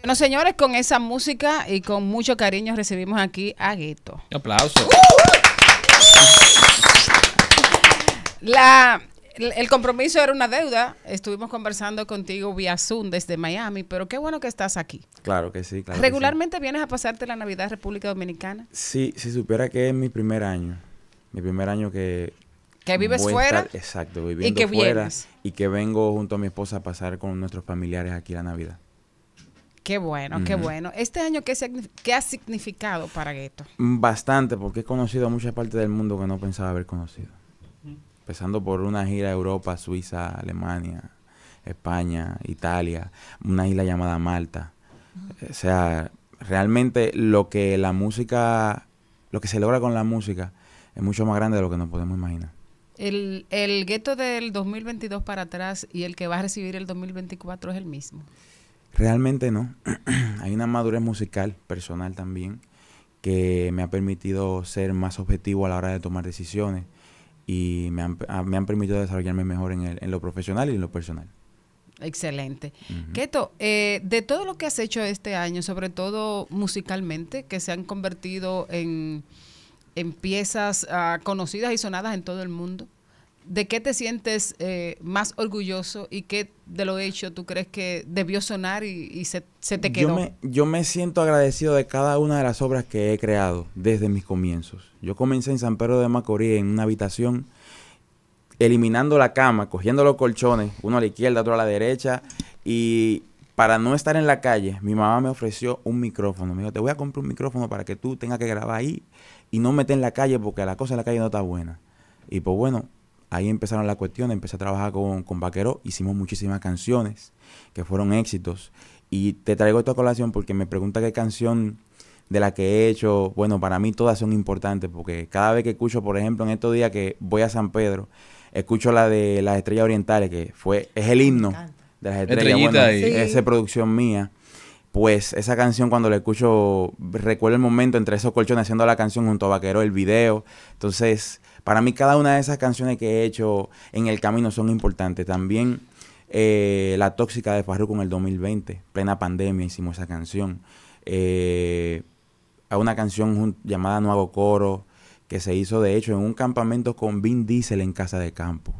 Bueno, señores, con esa música y con mucho cariño recibimos aquí a Gueto. Un aplauso. el compromiso era una deuda. Estuvimos conversando contigo vía Zoom desde Miami, pero qué bueno que estás aquí. Claro que sí. Claro ¿Regularmente vienes a pasarte la Navidad República Dominicana? Sí, si supiera que es mi primer año. Mi primer año que, que vives fuera. exacto, viviendo fuera. Y que vengo junto a mi esposa a pasar con nuestros familiares aquí la Navidad. Qué bueno, qué bueno. ¿Este año qué, ha significado para Gueto? Mm, bastante, porque he conocido muchas partes del mundo que no pensaba haber conocido. Empezando por una gira a Europa, Suiza, Alemania, España, Italia, una isla llamada Malta. O sea, realmente lo que la música, lo que se logra con la música es mucho más grande de lo que nos podemos imaginar. El, el gueto del 2022 para atrás y el que va a recibir el 2024 es el mismo. Realmente no. Hay una madurez musical personal también que me ha permitido ser más objetivo a la hora de tomar decisiones y me han, ah, permitido desarrollarme mejor en, en, lo profesional y en lo personal. Excelente. Keto, eh, de todo lo que has hecho este año, sobre todo musicalmente, que se han convertido en, en piezas ah, conocidas y sonadas en todo el mundo, ¿de qué te sientes eh, más orgulloso y qué de lo hecho tú crees que debió sonar y, se, te quedó? Yo me, yo me, siento agradecido de cada una de las obras que he creado desde mis comienzos. Yo comencé en San Pedro de Macorís en una habitación, eliminando la cama, cogiendo los colchones, uno a la izquierda, otro a la derecha, y para no estar en la calle, mi mamá me ofreció un micrófono. Me dijo, te voy a comprar un micrófono para que tú tengas que grabar ahí y no meter en la calle porque la cosa en la calle no está buena. Y pues bueno, ahí empezaron la cuestión, empecé a trabajar con, con Vaquero, hicimos muchísimas canciones que fueron éxitos. Y te traigo esta colación porque me pregunta qué canción de la que he hecho, bueno, para mí todas son importantes porque cada vez que escucho, por ejemplo, en estos días que voy a San Pedro, escucho la de las Estrellas Orientales, que fue es el himno de las Estrellas, bueno, producción mía. Pues esa canción cuando la escucho, recuerdo el momento entre esos colchones haciendo la canción junto a Vaquero, el video. Entonces, para mí cada una de esas canciones que he hecho en el camino son importantes. También eh, La Tóxica de Farruko en el 2020, plena pandemia, hicimos esa canción. Eh, una canción llamada No hago coro, que se hizo de hecho en un campamento con Vin Diesel en Casa de Campo.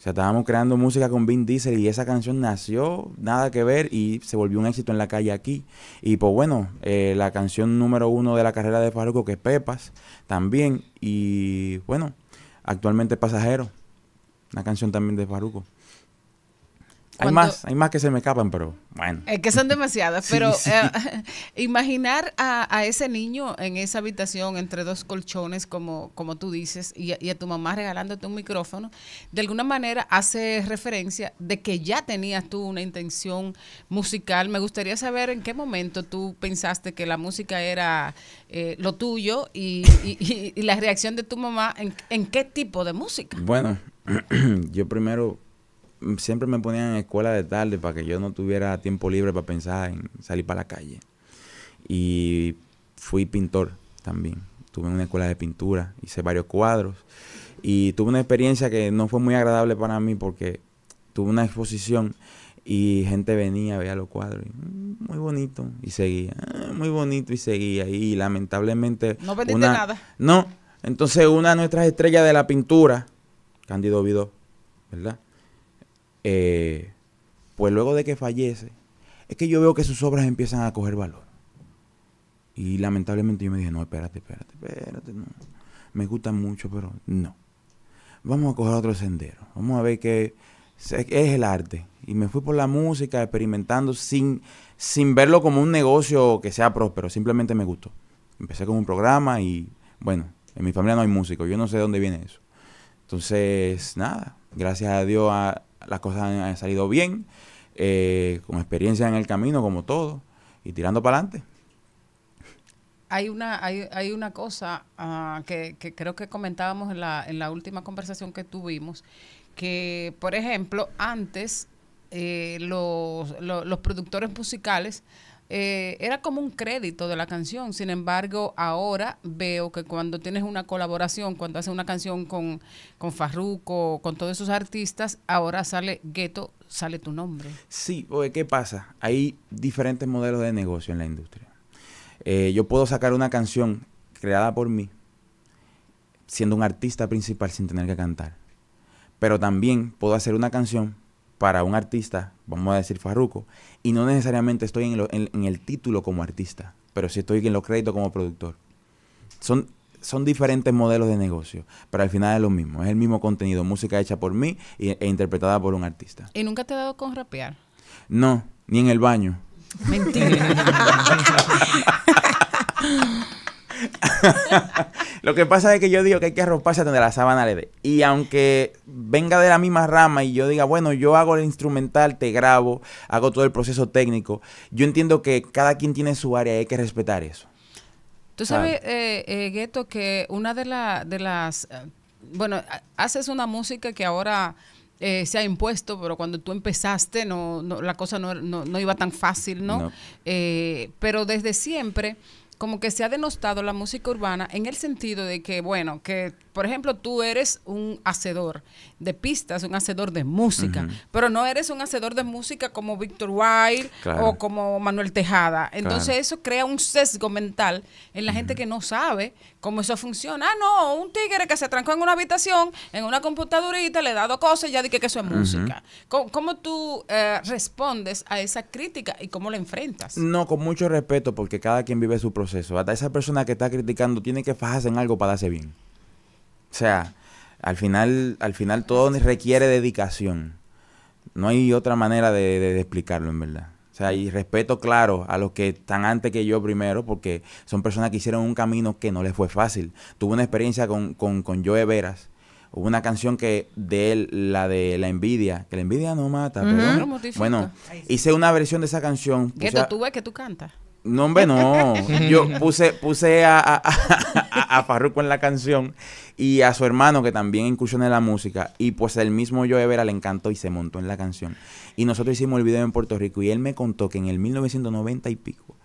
O sea, estábamos creando música con Vin Diesel y esa canción nació, nada que ver, y se volvió un éxito en la calle aquí. Y pues bueno, eh, la canción número uno de la carrera de Faruco que es Pepas, también. Y bueno, actualmente Pasajero, una canción también de Faruco hay más, hay más que se me escapan, pero bueno. Es que son demasiadas, pero eh, imaginar a, ese niño en esa habitación entre dos colchones, como, como tú dices, y, a tu mamá regalándote un micrófono, de alguna manera hace referencia de que ya tenías tú una intención musical. Me gustaría saber en qué momento tú pensaste que la música era eh, lo tuyo y, la reacción de tu mamá en qué tipo de música. Bueno, yo primero siempre me ponían en escuela de tarde para que yo no tuviera tiempo libre para pensar en salir para la calle. Y fui pintor también. Tuve una escuela de pintura, hice varios cuadros. Y tuve una experiencia que no fue muy agradable para mí porque tuve una exposición y gente venía, veía los cuadros. Mm, muy bonito. Y seguía. Ah, muy bonito y seguía. Y lamentablemente... No vendiste nada. No. Entonces una de nuestras estrellas de la pintura, Cándido Vidó, ¿verdad? Eh, pues luego de que fallece, es que yo veo que sus obras empiezan a coger valor. Y lamentablemente yo me dije, no, espérate, espérate, espérate, no. Me gusta mucho, pero no. Vamos a coger otro sendero. Vamos a ver qué es el arte. Y me fui por la música, experimentando sin, sin verlo como un negocio que sea próspero. Simplemente me gustó. Empecé con un programa y, bueno, en mi familia no hay músico Yo no sé de dónde viene eso. Entonces, nada. Gracias a Dios a, las cosas han, salido bien, eh, con experiencia en el camino, como todo, y tirando para adelante. Hay una, hay, hay una cosa ah, que, que, creo que comentábamos en la, en la última conversación que tuvimos, que, por ejemplo, antes eh, los, los productores musicales eh, era como un crédito de la canción. Sin embargo, ahora veo que cuando tienes una colaboración, cuando haces una canción con, con Farruko, con todos esos artistas, ahora sale Gueto, sale tu nombre. Sí, o ¿qué pasa? Hay diferentes modelos de negocio en la industria. Eh, yo puedo sacar una canción creada por mí, siendo un artista principal sin tener que cantar. Pero también puedo hacer una canción para un artista, vamos a decir farruco, y no necesariamente estoy en, el título como artista, pero sí estoy en los créditos como productor. Son, son diferentes modelos de negocio, pero al final es lo mismo, es el mismo contenido, música hecha por mí e, interpretada por un artista. ¿Y nunca te he dado con rapear? No, ni en el baño. Mentira. lo que pasa es que yo digo que hay que arroparse tener la sábana le Y aunque venga de la misma rama y yo diga, bueno, yo hago el instrumental, te grabo, hago todo el proceso técnico, yo entiendo que cada quien tiene su área y hay que respetar eso. Tú sabes, eh, eh, Gueto, que una de, las... Eh, bueno, haces una música que ahora... Eh, se ha impuesto, pero cuando tú empezaste no, la cosa no, iba tan fácil, ¿no? pero desde siempre como que se ha denostado la música urbana en el sentido de que, bueno, que por ejemplo tú eres un hacedor de pistas, un hacedor de música, pero no eres un hacedor de música como Victor Wilde o como Manuel Tejada. Entonces eso crea un sesgo mental en la gente que no sabe cómo eso funciona. Ah, no, un tigre que se trancó en una habitación, en una computadurita, le he dado cosas y ya dije que eso es música. ¿Cómo, tú eh, respondes a esa crítica y cómo la enfrentas? No, con mucho respeto, porque cada quien vive su proceso. Hasta esa persona que está criticando tiene que fajarse en algo para darse bien. O sea, al final, al final todo requiere dedicación. No hay otra manera de explicarlo, en verdad sea, y respeto claro a los que están antes que yo primero, porque son personas que hicieron un camino que no les fue fácil. Tuve una experiencia con, con, con Joe Veras. Hubo una canción que de él, la de la envidia, que la envidia no mata, pero bueno, hice una versión de esa canción. ¿Qué tú, tú que tú cantas? No, hombre, no. Yo puse, puse a, a, Farruko en la canción y a su hermano que también incursionó en la música. Y pues el mismo Joe Vera le encantó y se montó en la canción. Y nosotros hicimos el video en Puerto Rico y él me contó que en el 1990 y pico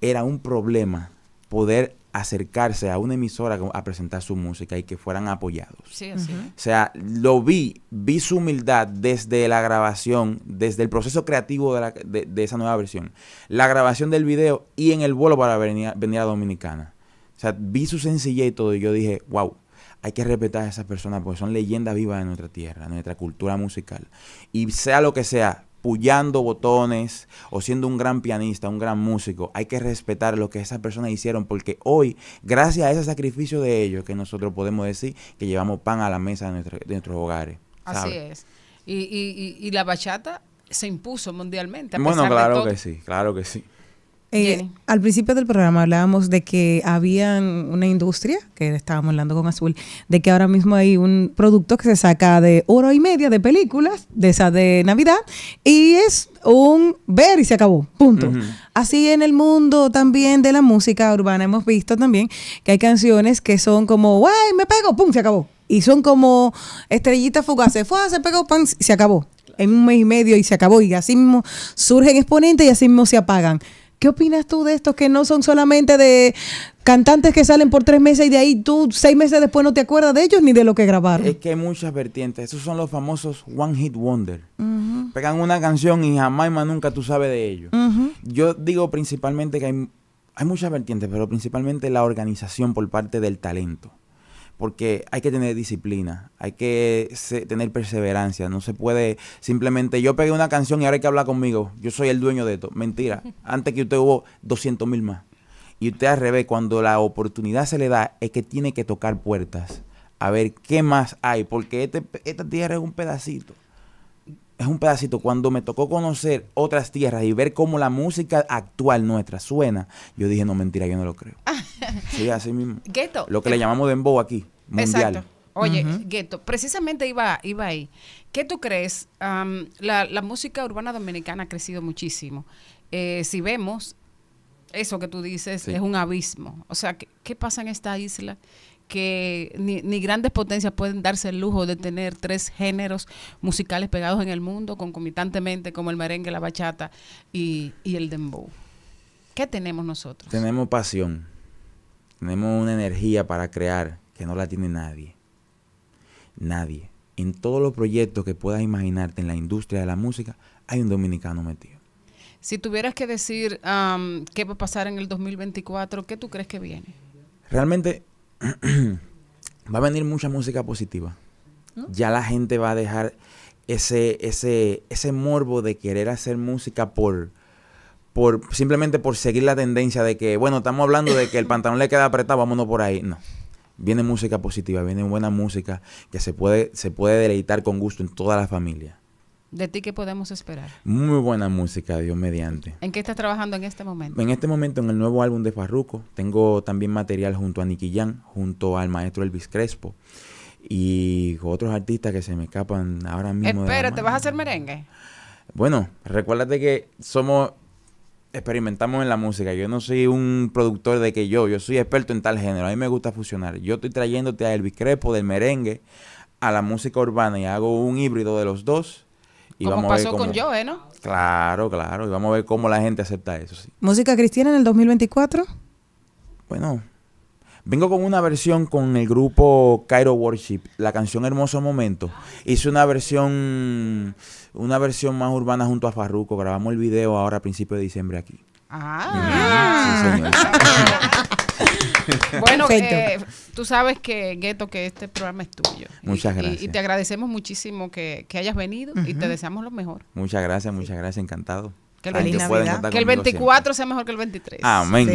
era un problema poder acercarse a una emisora a presentar su música y que fueran apoyados. Sí, O sea, lo vi, vi su humildad desde la grabación, desde el proceso creativo de, esa nueva versión, la grabación del video y en el vuelo para venir, venir a Dominicana. O sea, vi su sencillez y todo y yo dije, wow, hay que respetar a esas personas porque son leyendas vivas de nuestra tierra, de nuestra cultura musical. Y sea lo que sea, apullando botones o siendo un gran pianista, un gran músico. Hay que respetar lo que esas personas hicieron porque hoy, gracias a ese sacrificio de ellos, que nosotros podemos decir que llevamos pan a la mesa de, nuestros hogares. Así es. Y, y, la bachata se impuso mundialmente. bueno, claro que sí, claro que sí. Eh, al principio del programa hablábamos de que había una industria, que estábamos hablando con Azul, de que ahora mismo hay un producto que se saca de oro y media de películas, de esa de Navidad, y es un ver y se acabó, punto. Así en el mundo también de la música urbana hemos visto también que hay canciones que son como, ¡ay, me pego! ¡Pum! Se acabó. Y son como estrellitas fugaces, ¡fue! Se pegó, ¡pum! Se acabó. En un mes y medio y se acabó. Y así mismo surgen exponentes y así mismo se apagan ¿Qué opinas tú de estos que no son solamente de cantantes que salen por tres meses y de ahí tú seis meses después no te acuerdas de ellos ni de lo que grabaron? Es que hay muchas vertientes. Esos son los famosos One Hit Wonder. Pegan una canción y jamás más nunca tú sabes de ellos. Yo digo principalmente que hay muchas vertientes, pero principalmente la organización por parte del talento porque hay que tener disciplina, hay que tener perseverancia, no se puede simplemente yo pegué una canción y ahora hay que hablar conmigo, yo soy el dueño de esto, mentira, antes que usted hubo 200 mil más. Y usted al revés, cuando la oportunidad se le da, es que tiene que tocar puertas, a ver qué más hay, porque este, esta tierra es un pedacito es un pedacito. Cuando me tocó conocer otras tierras y ver cómo la música actual nuestra suena, yo dije, no, mentira, yo no lo creo. sí, así mismo. Ghetto. Lo que le llamamos dembow aquí, mundial. Exacto. Oye, Ghetto, precisamente iba, iba ahí. ¿Qué tú crees? la, música urbana dominicana ha crecido muchísimo. Eh, si vemos, eso que tú dices es un abismo. O sea, ¿qué, pasa en esta isla que ni, ni, grandes potencias pueden darse el lujo de tener tres géneros musicales pegados en el mundo concomitantemente como el merengue, la bachata y, el dembow. ¿Qué tenemos nosotros? Tenemos pasión, tenemos una energía para crear que no la tiene nadie. Nadie. En todos los proyectos que puedas imaginarte en la industria de la música, hay un dominicano metido. Si tuvieras que decir qué va a pasar en el 2024, ¿qué tú crees que viene? Realmente va a venir mucha música positiva. Ya la gente va a dejar ese, ese, ese morbo de querer hacer música por, por simplemente por seguir la tendencia de que, bueno, estamos hablando de que el pantalón le queda apretado, vámonos por ahí. No. Viene música positiva, viene buena música que se puede, se puede deleitar con gusto en toda la familia. ¿De ti qué podemos esperar? Muy buena música, Dios mediante. ¿En qué estás trabajando en este momento? En este momento en el nuevo álbum de Farruco. Tengo también material junto a Niki Jan, junto al maestro Elvis Crespo y otros artistas que se me escapan ahora mismo. Espera, ¿te vas a hacer merengue? Bueno, recuérdate que somos experimentamos en la música. Yo no soy un productor de que yo, yo soy experto en tal género. A mí me gusta fusionar. Yo estoy trayéndote a Elvis Crespo del merengue a la música urbana y hago un híbrido de los dos y Como pasó con Joe, ¿no? Claro, claro. Y vamos a ver cómo la gente acepta eso. ¿Música cristiana en el 2024? Bueno, vengo con una versión con el grupo Cairo Worship, la canción Hermoso Momento. Hice una versión, una versión más urbana junto a Farruco. Grabamos el video ahora a principios de diciembre aquí. Ah. Bueno, eh, tú sabes que, Gueto, que este programa es tuyo. Muchas gracias. Y, te agradecemos muchísimo que, hayas venido y te deseamos lo mejor. Muchas gracias, muchas gracias, encantado. Que el, 24 sea mejor que el 23. Amén.